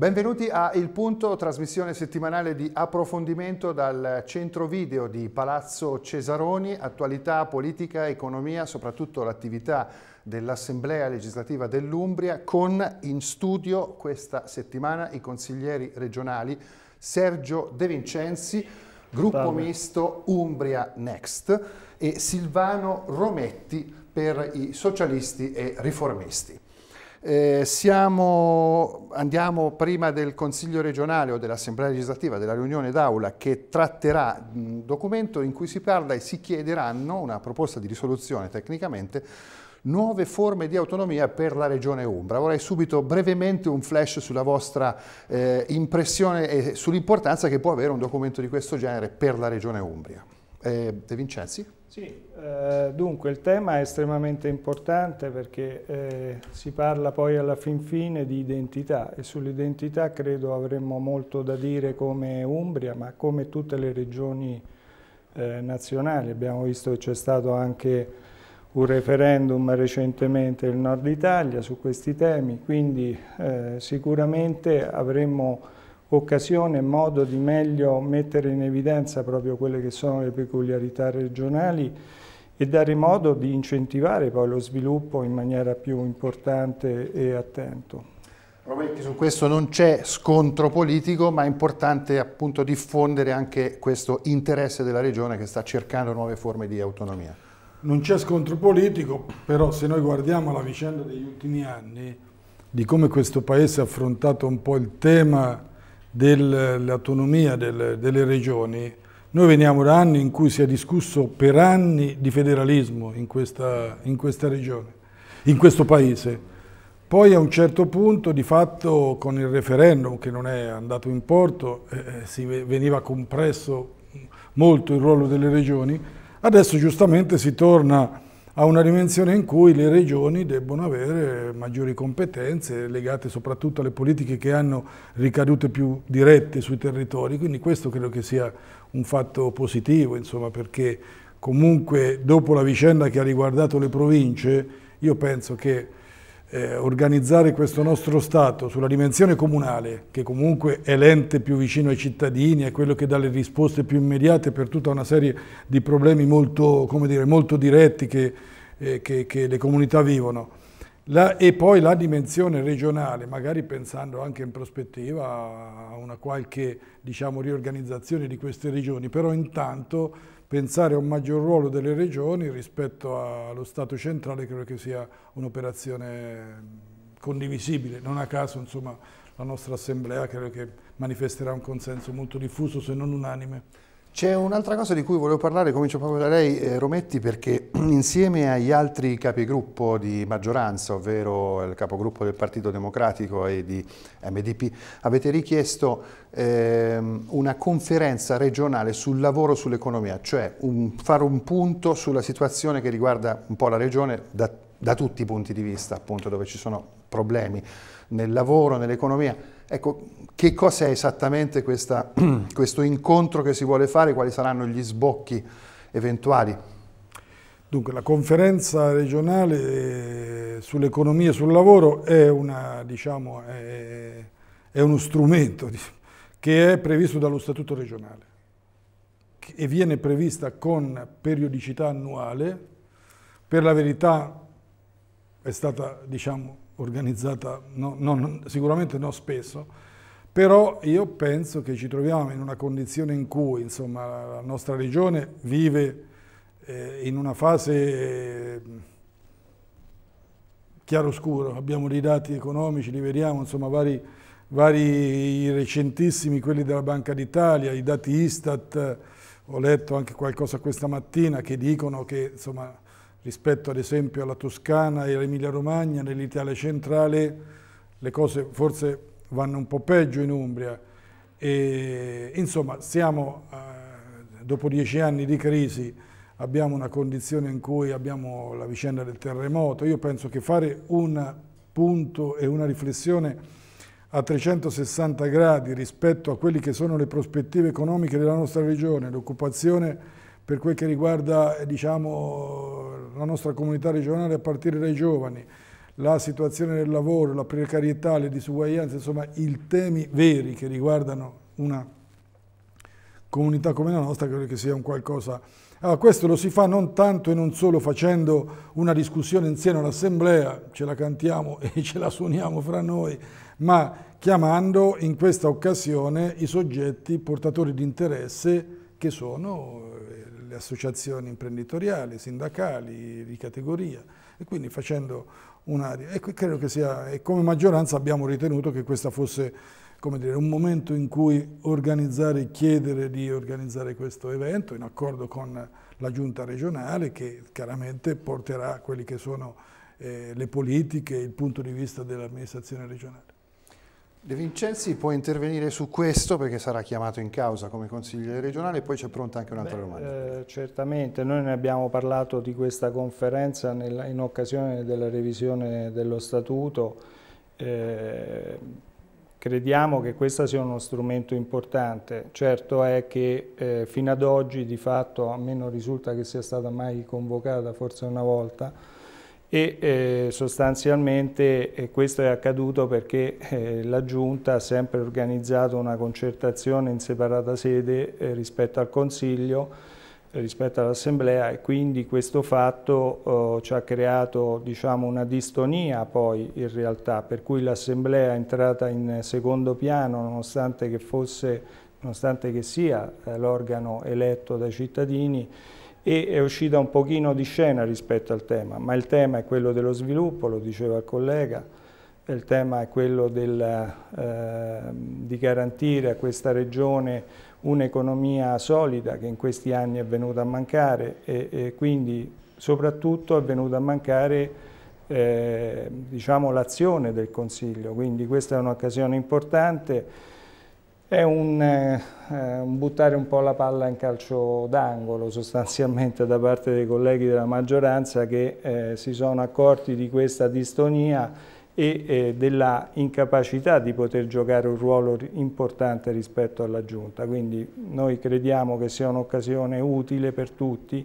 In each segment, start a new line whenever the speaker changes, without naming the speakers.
Benvenuti a Il Punto, trasmissione settimanale di approfondimento dal centro video di Palazzo Cesaroni, attualità, politica, economia, soprattutto l'attività dell'Assemblea legislativa dell'Umbria, con in studio questa settimana i consiglieri regionali Sergio De Vincenzi, gruppo misto Umbria Next e Silvano Rometti per i socialisti e riformisti. Eh, siamo, andiamo prima del Consiglio regionale o dell'Assemblea legislativa, della riunione d'Aula, che tratterà un documento in cui si parla e si chiederanno una proposta di risoluzione tecnicamente nuove forme di autonomia per la regione Umbra. Vorrei subito brevemente un flash sulla vostra eh, impressione e sull'importanza che può avere un documento di questo genere per la regione Umbria. Eh, De Vincenzi?
Sì, eh, dunque il tema è estremamente importante perché eh, si parla poi alla fin fine di identità e sull'identità credo avremmo molto da dire come Umbria ma come tutte le regioni eh, nazionali. Abbiamo visto che c'è stato anche un referendum recentemente nel nord Italia su questi temi, quindi eh, sicuramente avremmo occasione e modo di meglio mettere in evidenza proprio quelle che sono le peculiarità regionali e dare modo di incentivare poi lo sviluppo in maniera più importante e attento.
Roberti, su questo non c'è scontro politico, ma è importante appunto diffondere anche questo interesse della regione che sta cercando nuove forme di autonomia.
Non c'è scontro politico, però se noi guardiamo la vicenda degli ultimi anni, di come questo Paese ha affrontato un po' il tema dell'autonomia del, delle regioni, noi veniamo da anni in cui si è discusso per anni di federalismo in questa, in questa regione, in questo paese. Poi a un certo punto, di fatto, con il referendum che non è andato in porto, eh, eh si veniva compresso molto il ruolo delle regioni. Adesso giustamente si torna a una dimensione in cui le regioni debbono avere maggiori competenze legate soprattutto alle politiche che hanno ricadute più dirette sui territori, quindi questo credo che sia un fatto positivo, insomma, perché comunque dopo la vicenda che ha riguardato le province, io penso che eh, organizzare questo nostro Stato sulla dimensione comunale, che comunque è l'ente più vicino ai cittadini, è quello che dà le risposte più immediate per tutta una serie di problemi molto, dire, molto diretti che, eh, che, che, le comunità vivono. La, e poi la dimensione regionale, magari pensando anche in prospettiva a una qualche diciamo, riorganizzazione di queste regioni, però intanto pensare a un maggior ruolo delle regioni rispetto allo Stato centrale credo che sia un'operazione condivisibile. Non a caso insomma, la nostra assemblea credo che manifesterà un consenso molto diffuso se non unanime
c'è un'altra cosa di cui volevo parlare, comincio proprio da lei eh, Rometti, perché insieme agli altri capigruppo di maggioranza, ovvero il capogruppo del Partito Democratico e di MDP, avete richiesto eh, una conferenza regionale sul lavoro e sull'economia, cioè un, fare un punto sulla situazione che riguarda un po' la regione da, da tutti i punti di vista, appunto dove ci sono problemi nel lavoro, nell'economia Ecco, che cos'è esattamente questa, questo incontro che si vuole fare, quali saranno gli sbocchi eventuali? Dunque, la
conferenza regionale eh, sull'economia e sul lavoro è, una, diciamo, è, è uno strumento che è previsto dallo Statuto regionale e viene prevista con periodicità annuale, per la verità è stata diciamo, organizzata no, non, sicuramente non spesso, però io penso che ci troviamo in una condizione in cui insomma, la nostra regione vive eh, in una fase eh, chiaroscuro, abbiamo dei dati economici, li vediamo, insomma vari, vari recentissimi, quelli della Banca d'Italia, i dati Istat, ho letto anche qualcosa questa mattina che dicono che insomma, rispetto ad esempio alla Toscana e all'Emilia Romagna, nell'Italia centrale le cose forse vanno un po' peggio in Umbria. E, insomma, siamo, eh, dopo dieci anni di crisi, abbiamo una condizione in cui abbiamo la vicenda del terremoto. Io penso che fare un punto e una riflessione a 360 gradi rispetto a quelle che sono le prospettive economiche della nostra regione, l'occupazione per quel che riguarda eh, diciamo, la nostra comunità regionale a partire dai giovani, la situazione del lavoro, la precarietà, le disuguaglianze, insomma i temi veri che riguardano una comunità come la nostra, credo che sia un qualcosa... Allora, questo lo si fa non tanto e non solo facendo una discussione insieme all'Assemblea, ce la cantiamo e ce la suoniamo fra noi, ma chiamando in questa occasione i soggetti portatori di interesse che sono eh, le associazioni imprenditoriali, sindacali, di categoria e quindi facendo un'area. E credo che sia, e come maggioranza abbiamo ritenuto che questo fosse dire, un momento in cui organizzare e chiedere di organizzare questo evento in accordo con la giunta regionale che chiaramente porterà quelli che sono eh, le politiche, il punto di vista dell'amministrazione regionale.
De Vincenzi può intervenire su questo perché sarà chiamato in causa come consigliere regionale e poi c'è pronta anche un'altra domanda. Eh, certamente, noi ne abbiamo parlato di questa
conferenza nel, in occasione della revisione dello statuto. Eh, crediamo che questo sia uno strumento importante. Certo è che eh, fino ad oggi di fatto a me non risulta che sia stata mai convocata, forse una volta, e eh, sostanzialmente eh, questo è accaduto perché eh, la Giunta ha sempre organizzato una concertazione in separata sede eh, rispetto al Consiglio, rispetto all'Assemblea e quindi questo fatto oh, ci ha creato diciamo, una distonia poi in realtà per cui l'Assemblea è entrata in secondo piano nonostante che, fosse, nonostante che sia eh, l'organo eletto dai cittadini e è uscita un pochino di scena rispetto al tema, ma il tema è quello dello sviluppo, lo diceva il collega, il tema è quello del, eh, di garantire a questa regione un'economia solida che in questi anni è venuta a mancare e, e quindi soprattutto è venuta a mancare eh, diciamo, l'azione del Consiglio, quindi questa è un'occasione importante è un, eh, eh, un, buttare un po' la palla in calcio d'angolo sostanzialmente da parte dei colleghi della maggioranza che eh, si sono accorti di questa distonia e eh, della incapacità di poter giocare un ruolo importante rispetto alla Giunta. Quindi noi crediamo che sia un'occasione utile per tutti,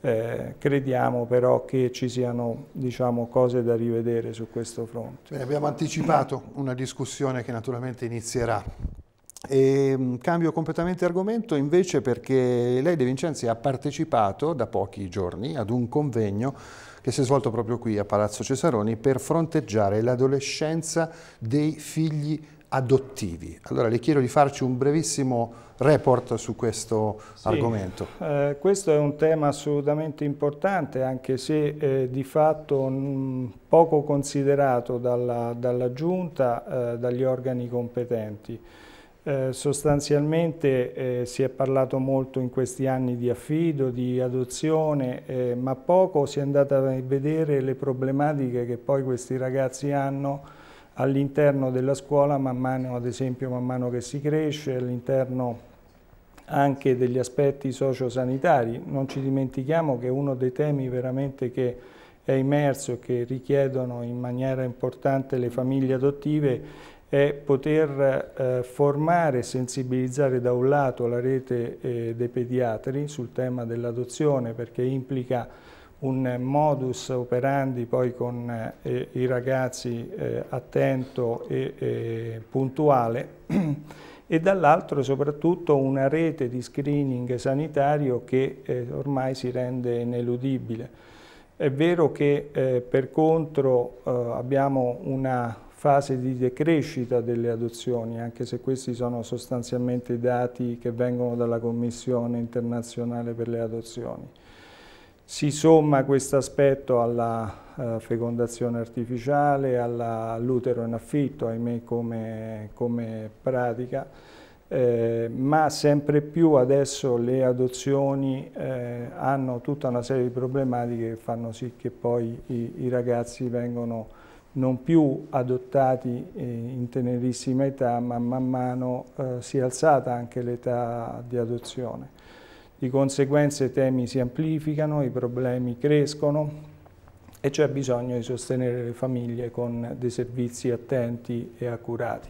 eh, crediamo però che ci siano diciamo, cose da rivedere su questo fronte.
Beh, abbiamo anticipato una discussione che naturalmente inizierà e ehm, cambio completamente argomento invece perché lei De Vincenzi ha partecipato da pochi giorni ad un convegno che si è svolto proprio qui a Palazzo Cesaroni per fronteggiare l'adolescenza dei figli adottivi. Allora le chiedo di farci un brevissimo report su questo sì, argomento.
Eh, questo è un tema assolutamente importante anche se eh, di fatto mm, poco considerato dalla, dalla Giunta, eh, dagli organi competenti. Eh, sostanzialmente eh, si è parlato molto in questi anni di affido, di adozione, eh, ma poco si è andata a vedere le problematiche che poi questi ragazzi hanno all'interno della scuola, man mano, ad esempio man mano che si cresce, all'interno anche degli aspetti sociosanitari. Non ci dimentichiamo che uno dei temi veramente che è immerso e che richiedono in maniera importante le famiglie adottive è poter eh, formare e sensibilizzare da un lato la rete eh, dei pediatri sul tema dell'adozione perché implica un modus operandi poi con eh, i ragazzi eh, attento e puntuale e dall'altro soprattutto una rete di screening sanitario che eh, ormai si rende ineludibile. È vero che eh, per contro abbiamo una fase di decrescita delle adozioni, anche se questi sono sostanzialmente dati che vengono dalla Commissione internazionale per le adozioni. Si somma questo aspetto alla eh, fecondazione artificiale, all'utero in affitto, ahimè, come, come pratica, eh, ma sempre più adesso le adozioni eh, hanno tutta una serie di problematiche che fanno sì che poi i, i ragazzi vengano non più adottati eh, in tenerissima età, ma man mano eh, si è alzata anche l'età di adozione. Di conseguenza i temi si amplificano, i problemi crescono e c'è bisogno di sostenere le famiglie con dei servizi attenti e accurati.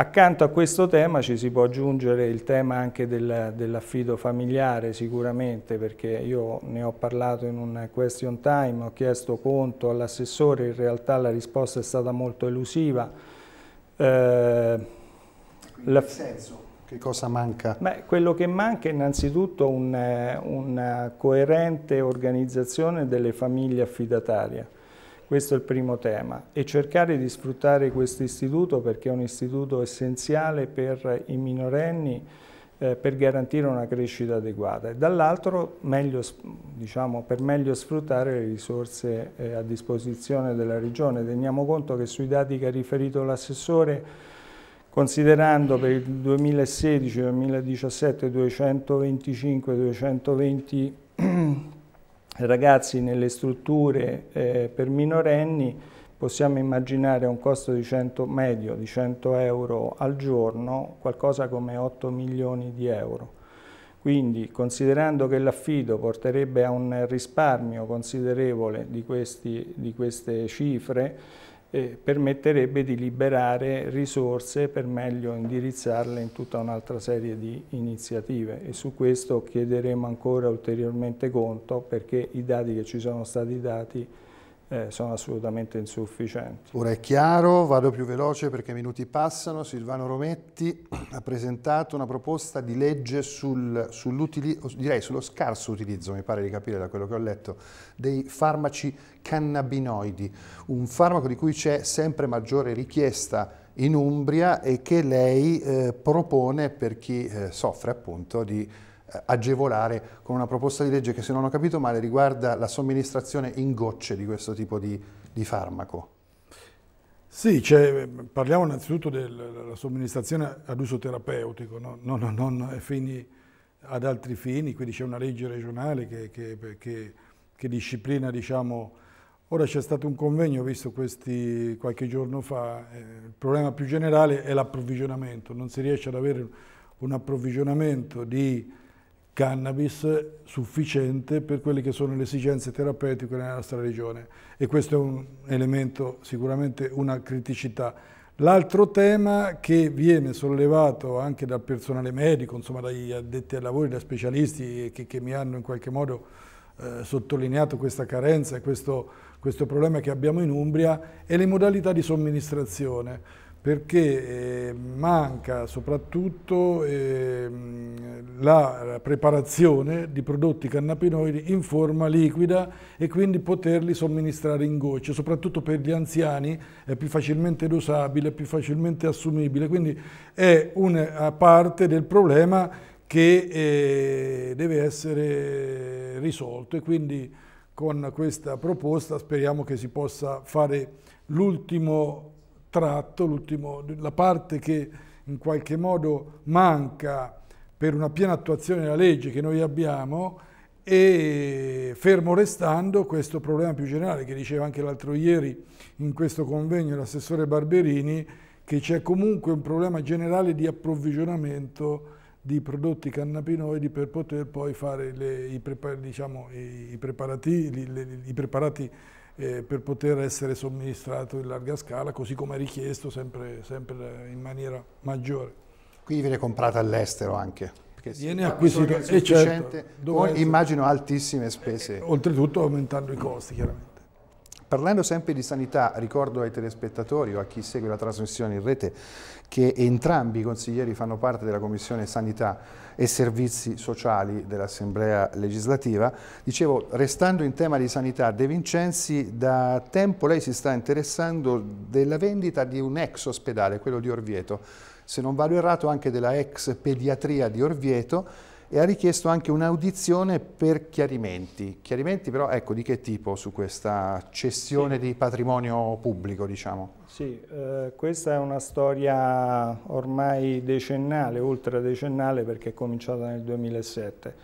Accanto a questo tema ci si può aggiungere il tema anche del, dell'affido familiare sicuramente perché io ne ho parlato in un question time, ho chiesto conto all'assessore, in realtà la risposta è stata molto elusiva. Eh, la... senso? Che cosa manca? Beh, quello che manca è innanzitutto un, eh, una coerente organizzazione delle famiglie affidatarie questo è il primo tema e cercare di sfruttare questo istituto perché è un istituto essenziale per i minorenni eh, per garantire una crescita adeguata e dall'altro diciamo, per meglio sfruttare le risorse eh, a disposizione della Regione. Teniamo conto che sui dati che ha riferito l'assessore considerando per il 2016-2017 225-220 ragazzi nelle strutture eh, per minorenni possiamo immaginare un costo di 100, medio di 100 euro al giorno, qualcosa come 8 milioni di euro. Quindi considerando che l'affido porterebbe a un risparmio considerevole di, questi, di queste cifre, eh, permetterebbe di liberare risorse per meglio indirizzarle in tutta un'altra serie di iniziative e su questo chiederemo ancora ulteriormente conto perché i dati che ci
sono stati dati eh, sono assolutamente insufficienti. Ora è chiaro, vado più veloce perché i minuti passano, Silvano Rometti ha presentato una proposta di legge sul, direi sullo scarso utilizzo, mi pare di capire da quello che ho letto, dei farmaci cannabinoidi, un farmaco di cui c'è sempre maggiore richiesta in Umbria e che lei eh, propone per chi eh, soffre appunto di eh, agevolare con una proposta di legge che se non ho capito male riguarda la somministrazione in
gocce di questo tipo di, di farmaco. Sì, cioè, parliamo innanzitutto della somministrazione ad uso terapeutico, no? non, non, non fini, ad altri fini, quindi c'è una legge regionale che, che, che, che disciplina, diciamo... Ora c'è stato un convegno, ho visto questi qualche giorno fa, eh, il problema più generale è l'approvvigionamento, non si riesce ad avere un approvvigionamento di cannabis sufficiente per quelle che sono le esigenze terapeutiche nella nostra regione e questo è un elemento, sicuramente una criticità. L'altro tema che viene sollevato anche dal personale medico, insomma dagli addetti ai lavori, da specialisti che, che mi hanno in qualche modo eh, sottolineato questa carenza e questo, questo problema che abbiamo in Umbria, è le modalità di somministrazione perché eh, manca soprattutto ehm, la preparazione di prodotti cannabinoidi in forma liquida e quindi poterli somministrare in gocce, soprattutto per gli anziani è più facilmente dosabile, è più facilmente assumibile, quindi è una parte del problema che eh, deve essere risolto e quindi con questa proposta speriamo che si possa fare l'ultimo tratto, la parte che in qualche modo manca per una piena attuazione della legge che noi abbiamo e fermo restando questo problema più generale che diceva anche l'altro ieri in questo convegno l'assessore Barberini che c'è comunque un problema generale di approvvigionamento di prodotti cannabinoidi per poter poi fare le, i, prepar, diciamo, i, preparati, le, le, i preparati eh, per poter essere somministrato in larga scala, così come richiesto sempre, sempre in maniera maggiore.
Quindi viene comprata all'estero anche? Perché viene acquisito, e eh, certo, con, immagino altissime spese. Eh, oltretutto aumentando
i costi chiaramente.
Parlando sempre di sanità, ricordo ai telespettatori o a chi segue la trasmissione in rete che entrambi i consiglieri fanno parte della Commissione Sanità e servizi sociali dell'Assemblea legislativa. Dicevo, restando in tema di sanità, De Vincenzi, da tempo lei si sta interessando della vendita di un ex ospedale, quello di Orvieto, se non vado errato anche della ex pediatria di Orvieto, e ha richiesto anche un'audizione per chiarimenti. Chiarimenti però ecco, di che tipo su questa cessione sì. di patrimonio pubblico? Diciamo?
Sì, eh, questa è una storia ormai decennale, ultradecennale perché è cominciata nel 2007.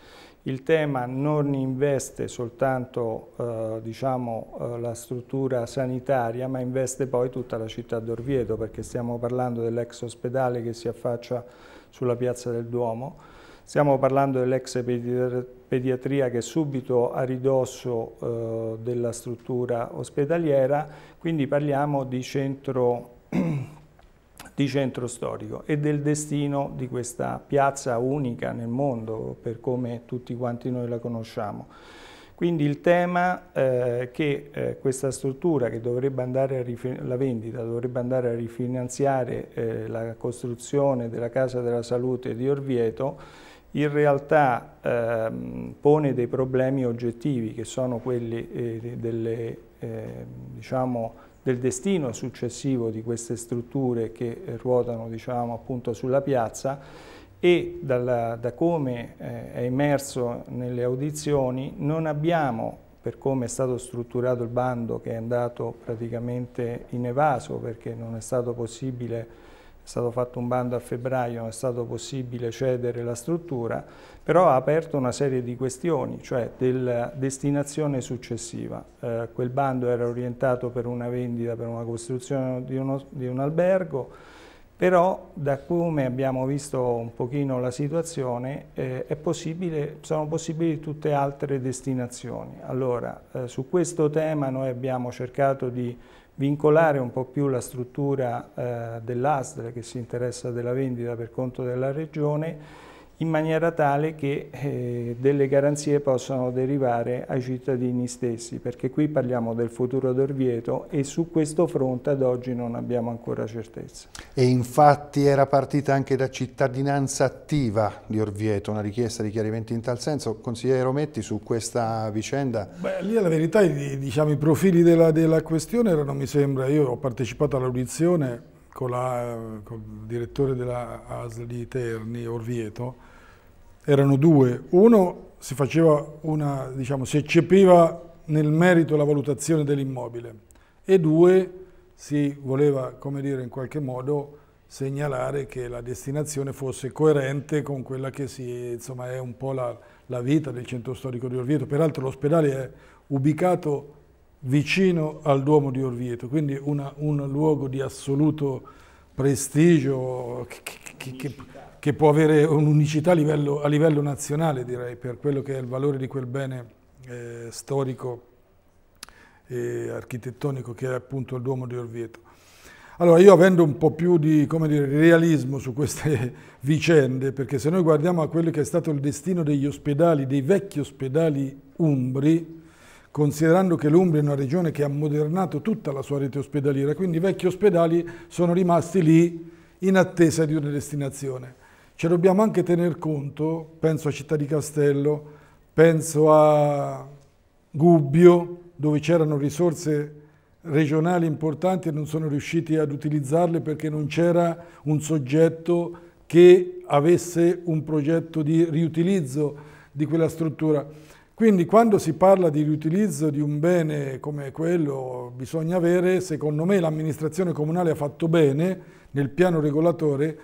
Il tema non investe soltanto eh, diciamo, eh, la struttura sanitaria, ma investe poi tutta la città d'Orvieto, perché stiamo parlando dell'ex ospedale che si affaccia sulla piazza del Duomo, Stiamo parlando dell'ex pediatria che è subito a ridosso eh, della struttura ospedaliera, quindi parliamo di centro, di centro storico e del destino di questa piazza unica nel mondo per come tutti quanti noi la conosciamo. Quindi il tema eh, che eh, questa struttura che dovrebbe andare a la vendita dovrebbe andare a rifinanziare eh, la costruzione della Casa della Salute di Orvieto in realtà ehm, pone dei problemi oggettivi che sono quelli eh, delle, eh, diciamo, del destino successivo di queste strutture che ruotano diciamo, appunto sulla piazza e dalla, da come eh, è emerso nelle audizioni non abbiamo per come è stato strutturato il bando che è andato praticamente in evaso perché non è stato possibile è stato fatto un bando a febbraio, non è stato possibile cedere la struttura, però ha aperto una serie di questioni, cioè della destinazione successiva. Eh, quel bando era orientato per una vendita, per una costruzione di, uno, di un albergo, però da come abbiamo visto un pochino la situazione eh, possibile, sono possibili tutte altre destinazioni. Allora, eh, su questo tema noi abbiamo cercato di vincolare un po' più la struttura eh, dell'ASL che si interessa della vendita per conto della Regione in maniera tale che eh, delle garanzie possano derivare ai cittadini stessi, perché qui parliamo del futuro d'Orvieto e su questo fronte ad oggi non abbiamo ancora
certezza. E infatti era partita anche da cittadinanza attiva di Orvieto, una richiesta di chiarimenti in tal senso. Consigliere Rometti su questa vicenda?
Beh, lì la verità diciamo, i profili della, della questione erano, mi sembra, io ho partecipato all'audizione con, eh, con, il direttore della ASL di Terni, Orvieto, erano due. Uno, si, una, diciamo, si eccepiva nel merito la valutazione dell'immobile e due, si voleva, come dire, in qualche modo segnalare che la destinazione fosse coerente con quella che si, insomma, è un po' la, la vita del centro storico di Orvieto. Peraltro l'ospedale è ubicato vicino al Duomo di Orvieto, quindi una, un luogo di assoluto prestigio che, che, che, che può avere un'unicità a, a livello, nazionale, direi, per quello che è il valore di quel bene eh, storico e architettonico che è appunto il Duomo di Orvieto. Allora io avendo un po' più di dire, realismo su queste vicende, perché se noi guardiamo a quello che è stato il destino degli ospedali, dei vecchi ospedali umbri, considerando che l'Umbria è una regione che ha modernato tutta la sua rete ospedaliera, quindi i vecchi ospedali sono rimasti lì in attesa di una destinazione ci dobbiamo anche tener conto, penso a Città di Castello, penso a Gubbio, dove c'erano risorse regionali importanti e non sono riusciti ad utilizzarle perché non c'era un soggetto che avesse un progetto di riutilizzo di quella struttura. Quindi quando si parla di riutilizzo di un bene come quello bisogna avere, secondo me l'amministrazione comunale ha fatto bene nel piano regolatore,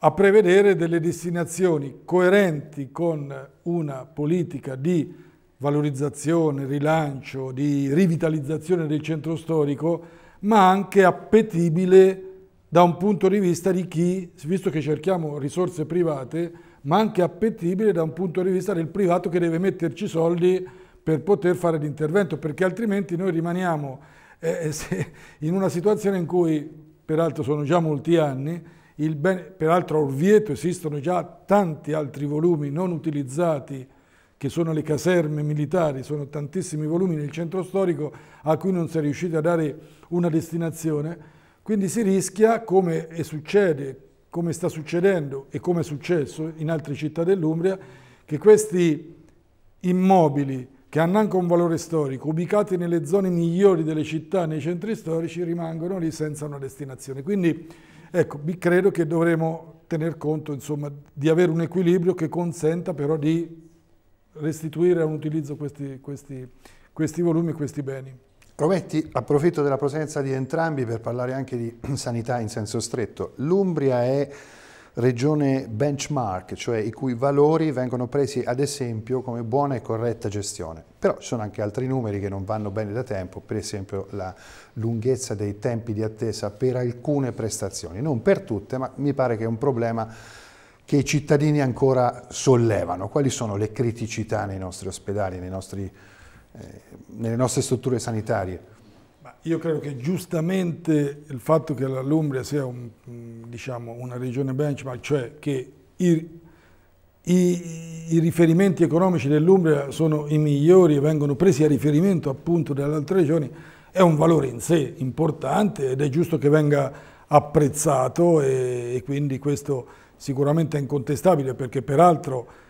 a prevedere delle destinazioni coerenti con una politica di valorizzazione, rilancio, di rivitalizzazione del centro storico, ma anche appetibile da un punto di vista di chi, visto che cerchiamo risorse private, ma anche appetibile da un punto di vista del privato che deve metterci soldi per poter fare l'intervento, perché altrimenti noi rimaniamo eh, eh se, in una situazione in cui, peraltro sono già molti anni, ben, peraltro a Orvieto esistono già tanti altri volumi non utilizzati che sono le caserme militari, sono tantissimi volumi nel centro storico a cui non si è riusciti a dare una destinazione, quindi si rischia, come succede, come sta succedendo e come è successo in altre città dell'Umbria, che questi immobili che hanno anche un valore storico, ubicati nelle zone migliori delle città, nei centri storici, rimangono lì senza una destinazione. Quindi Ecco, credo che dovremo tener conto insomma, di avere un equilibrio che consenta però di restituire a un utilizzo questi, questi, questi volumi e questi beni.
Rometti, approfitto della presenza di entrambi per parlare anche di sanità in senso stretto. L'Umbria è regione benchmark, cioè i cui valori vengono presi ad esempio come buona e corretta gestione. Però ci sono anche altri numeri che non vanno bene da tempo, per esempio la lunghezza dei tempi di attesa per alcune prestazioni, non per tutte, ma mi pare che è un problema che i cittadini ancora sollevano. Quali sono le criticità nei nostri ospedali, nei nostri, eh, nelle nostre strutture sanitarie?
io credo che giustamente il fatto che l'Umbria sia un, diciamo, una regione benchmark, cioè che i, i, i riferimenti economici dell'Umbria sono i migliori e vengono presi a riferimento appunto dalle altre regioni, è un valore in sé importante ed è giusto che venga apprezzato e, e quindi questo sicuramente è incontestabile perché peraltro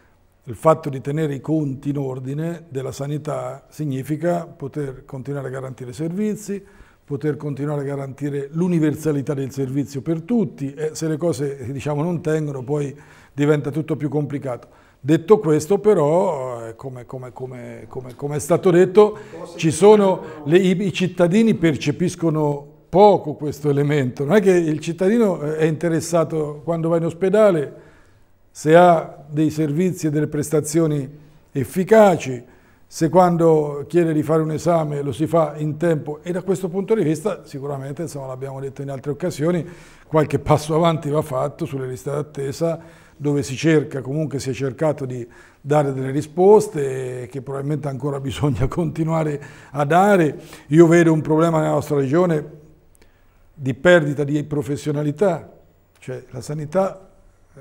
il fatto di tenere i conti in ordine della sanità significa poter continuare a garantire servizi, poter continuare a garantire l'universalità del servizio per tutti e se le cose diciamo, non tengono poi diventa tutto più complicato. Detto questo però, eh, come, come, come, come è stato detto, sono, le, i cittadini percepiscono poco questo elemento, non è che il cittadino eh, è interessato quando va in ospedale se ha dei servizi e delle prestazioni efficaci, se quando chiede di fare un esame lo si fa in tempo e da questo punto di vista sicuramente, insomma l'abbiamo detto in altre occasioni, qualche passo avanti va fatto sulle liste d'attesa dove si cerca, comunque si è cercato di dare delle risposte che probabilmente ancora bisogna continuare a dare. Io vedo un problema nella nostra regione di perdita di professionalità, cioè la sanità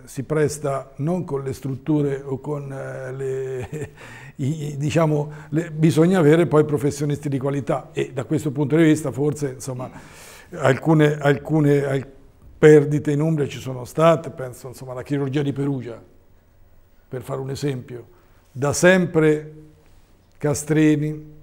si presta non con le strutture o con eh, le, i, diciamo, le, bisogna avere poi professionisti di qualità e da questo punto di vista forse insomma, alcune, alcune perdite in Umbria ci sono state, penso insomma alla chirurgia di Perugia, per fare un esempio, da sempre Castreni,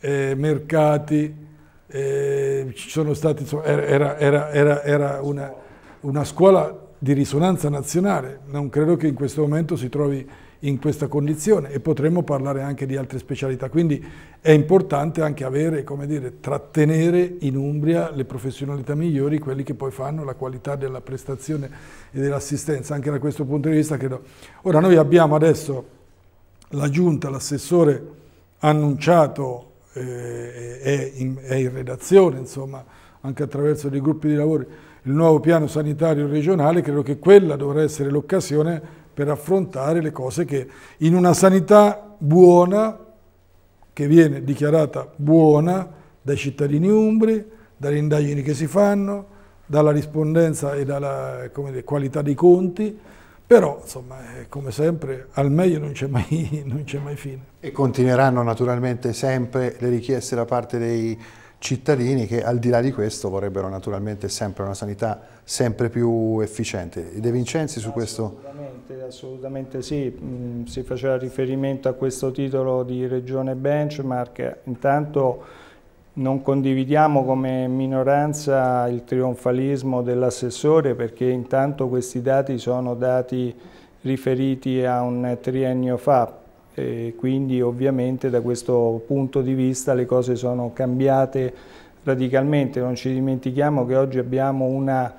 eh, Mercati, eh, ci sono stati, insomma, era, era, era, era una, una scuola di risonanza nazionale, non credo che in questo momento si trovi in questa condizione e potremmo parlare anche di altre specialità, quindi è importante anche avere, come dire, trattenere in Umbria le professionalità migliori, quelli che poi fanno la qualità della prestazione e dell'assistenza, anche da questo punto di vista credo. Ora noi abbiamo adesso la Giunta, l'assessore annunciato eh, è, in, è in redazione, insomma, anche attraverso dei gruppi di lavoro, il nuovo piano sanitario regionale, credo che quella dovrà essere l'occasione per affrontare le cose che in una sanità buona, che viene dichiarata buona dai cittadini umbri, dalle indagini che si fanno, dalla rispondenza e dalla dire, qualità dei conti, però insomma, come sempre, al meglio non c'è mai, mai fine.
E continueranno naturalmente sempre le richieste da parte dei cittadini che al di là di questo vorrebbero naturalmente sempre una sanità sempre più efficiente. De Vincenzi su questo?
Assolutamente, assolutamente sì, mm, si faceva riferimento a questo titolo di Regione Benchmark, intanto non condividiamo come minoranza il trionfalismo dell'assessore perché intanto questi dati sono dati riferiti a un triennio fa, e quindi ovviamente da questo punto di vista le cose sono cambiate radicalmente, non ci dimentichiamo che oggi abbiamo una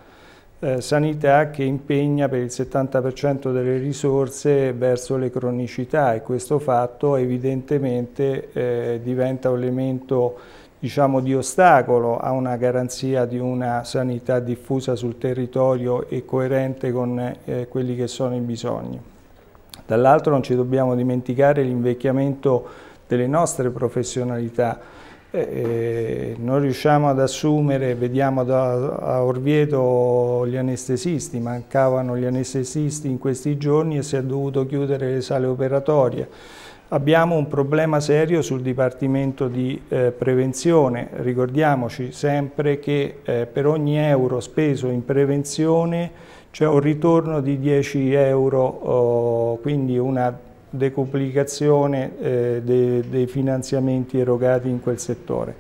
eh, sanità che impegna per il 70% delle risorse verso le cronicità e questo fatto evidentemente eh, diventa un elemento diciamo, di ostacolo a una garanzia di una sanità diffusa sul territorio e coerente con eh, quelli che sono i bisogni. Dall'altro non ci dobbiamo dimenticare l'invecchiamento delle nostre professionalità. Eh, eh, non riusciamo ad assumere, vediamo da, a Orvieto gli anestesisti, mancavano gli anestesisti in questi giorni e si è dovuto chiudere le sale operatorie. Abbiamo un problema serio sul Dipartimento di eh, Prevenzione, ricordiamoci sempre che eh, per ogni euro speso in prevenzione c'è cioè, un ritorno di 10 euro, oh, quindi una decuplicazione eh, dei, dei finanziamenti erogati in quel settore.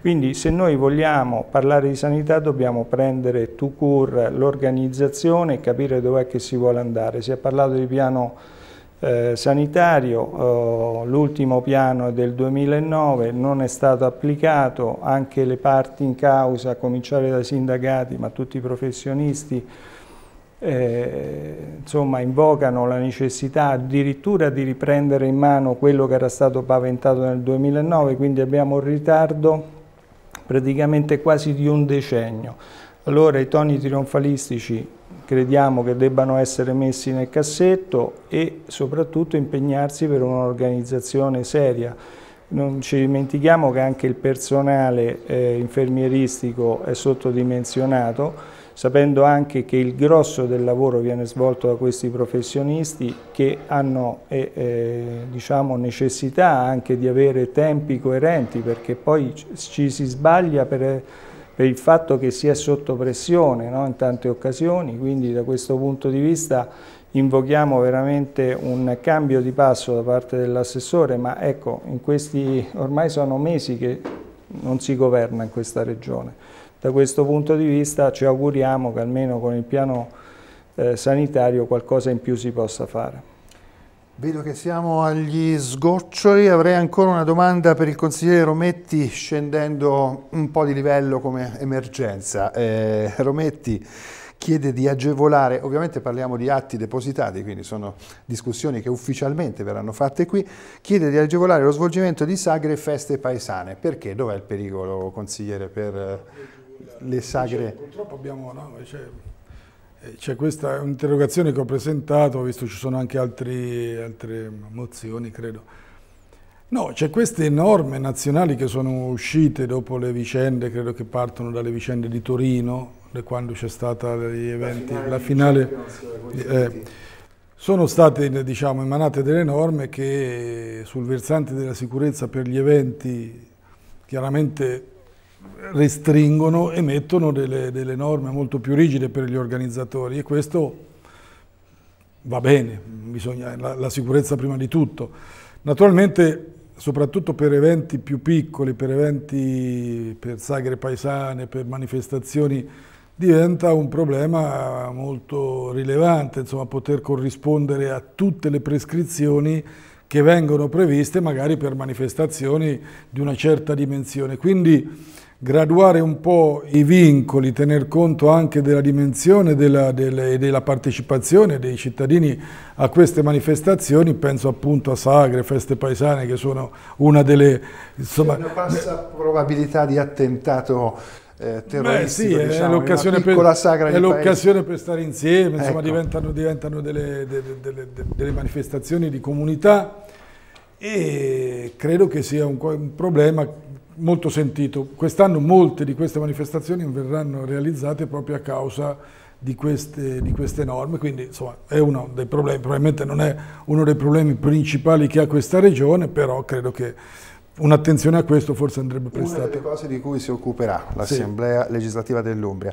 Quindi se noi vogliamo parlare di sanità dobbiamo prendere to cure l'organizzazione e capire dov'è che si vuole andare. Si è parlato di piano eh, sanitario, eh, l'ultimo piano è del 2009, non è stato applicato, anche le parti in causa, a cominciare dai sindacati ma tutti i professionisti, eh, insomma, invocano la necessità addirittura di riprendere in mano quello che era stato paventato nel 2009, quindi abbiamo un ritardo praticamente quasi di un decennio. Allora i toni trionfalistici crediamo che debbano essere messi nel cassetto e soprattutto impegnarsi per un'organizzazione seria. Non ci dimentichiamo che anche il personale eh, infermieristico è sottodimensionato, sapendo anche che il grosso del lavoro viene svolto da questi professionisti che hanno eh, eh diciamo necessità anche di avere tempi coerenti perché poi ci si sbaglia per, per il fatto che si è sotto pressione no? in tante occasioni, quindi da questo punto di vista invochiamo veramente un cambio di passo da parte dell'assessore, ma ecco, in questi ormai sono mesi che non si governa in questa regione. Da questo punto di vista ci auguriamo che almeno con il piano eh, sanitario qualcosa in più si possa fare.
Vedo che siamo agli sgoccioli, avrei ancora una domanda per il consigliere Rometti scendendo un po' di livello come emergenza. Eh, Rometti chiede di agevolare, ovviamente parliamo di atti depositati, quindi sono discussioni che ufficialmente verranno fatte qui, chiede di agevolare lo svolgimento di sagre e feste paesane. Perché? Dov'è il pericolo, consigliere, per... Eh, le sagre...
purtroppo abbiamo... No, eh, c'è questa interrogazione che ho presentato, visto ci sono anche altri, altre mozioni, credo. No, c'è queste norme nazionali che sono uscite dopo le vicende, credo che partono dalle vicende di Torino, quando c'è stata gli eventi, la finale... La finale eh, sono state diciamo, emanate delle norme che sul versante della sicurezza per gli eventi chiaramente restringono e mettono delle, delle norme molto più rigide per gli organizzatori e questo va bene, bisogna, la, la sicurezza prima di tutto. Naturalmente soprattutto per eventi più piccoli, per eventi per sagre paesane, per manifestazioni, diventa un problema molto rilevante, insomma, poter corrispondere a tutte le prescrizioni che vengono previste magari per manifestazioni di una certa dimensione. Quindi graduare un po' i vincoli, tener conto anche della dimensione e della, della, della partecipazione dei cittadini a queste manifestazioni, penso appunto a sagre, feste paesane che sono una delle... Insomma, C'è una bassa
probabilità di attentato eh, terroristi. Beh, sì, diciamo, è l'occasione, per, è l'occasione per, stare insieme, insomma ecco. diventano,
diventano delle, delle, delle, delle, manifestazioni di comunità e credo che sia un, un problema molto sentito. Quest'anno molte di queste manifestazioni verranno realizzate proprio a causa di queste, di queste, norme, quindi insomma è uno dei problemi, probabilmente non è uno dei problemi principali che ha questa regione, però credo che un'attenzione a questo forse andrebbe prestata. Una
delle cose di cui si occuperà l'Assemblea sì. legislativa dell'Umbria.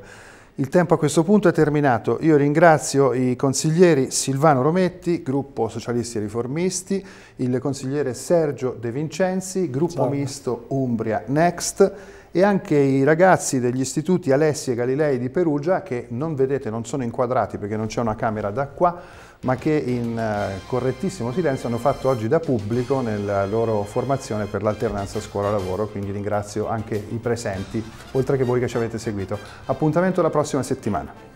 Il tempo a questo punto è terminato. Io ringrazio i consiglieri Silvano Rometti, gruppo socialisti e riformisti, il consigliere Sergio De Vincenzi, gruppo Ciao. misto Umbria Next e anche i ragazzi degli istituti Alessi e Galilei di Perugia che non vedete, non sono inquadrati perché non c'è una camera da qua, ma che in eh, correttissimo silenzio hanno fatto oggi da pubblico nella loro formazione per l'alternanza scuola-lavoro, quindi ringrazio anche i presenti, oltre che voi che ci avete seguito. Appuntamento la prossima settimana.